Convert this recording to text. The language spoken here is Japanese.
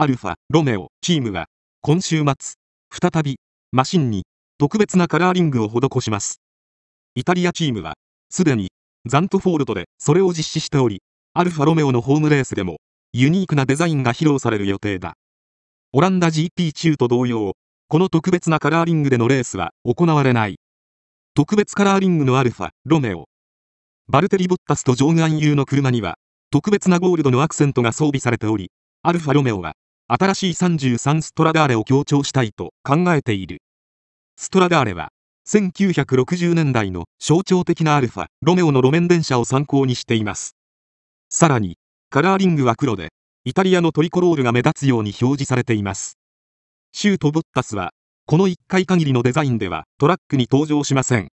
アルファ、ロメオ、チームは、今週末、再び、マシンに、特別なカラーリングを施します。イタリアチームは、すでに、ザントフォールドでそれを実施しており、アルファロメオのホームレースでも、ユニークなデザインが披露される予定だ。オランダ GP 中と同様、この特別なカラーリングでのレースは行われない。特別カラーリングのアルファ、ロメオ。バルテリ・ボッタスとジョーアン・ユーの車には、特別なゴールドのアクセントが装備されており、アルファ・ロメオは新しい33ストラダーレを強調したいと考えているストラダーレは1960年代の象徴的なアルファロメオの路面電車を参考にしていますさらにカラーリングは黒でイタリアのトリコロールが目立つように表示されていますシュート・ボッタスはこの1回限りのデザインではトラックに登場しません